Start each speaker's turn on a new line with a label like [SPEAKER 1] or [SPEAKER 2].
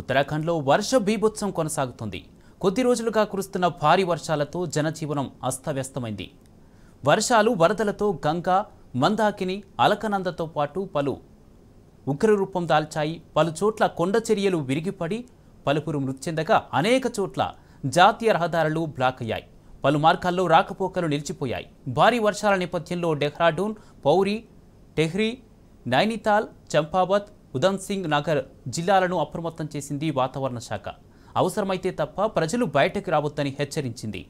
[SPEAKER 1] ఉత్తరాఖండ్లో వర్ష బీభత్సం కొనసాగుతుంది కొద్ది రోజులుగా కురుస్తున్న భారీ వర్షాలతో జనజీవనం అస్తవ్యస్తమైంది వర్షాలు వరదలతో గంగా మందాకిని అలకనందతో పాటు పలు ఉగ్రరూపం దాల్చాయి పలు చోట్ల కొండ చర్యలు విరిగిపడి పలువురు మృత్చెందగా అనేక చోట్ల జాతీయ రహదారులు బ్లాక్ అయ్యాయి పలు మార్గాల్లో రాకపోకలు నిలిచిపోయాయి భారీ వర్షాల నేపథ్యంలో డెహ్రాడూన్ పౌరి టెహ్రీ నైనితాల్ చంపావత్ ఉధమ్ సింగ్ నగర్ జిల్లాలను అప్రమత్తం చేసింది వాతావరణ శాఖ అవసరమైతే తప్ప ప్రజలు బయటకు రావద్దని హెచ్చరించింది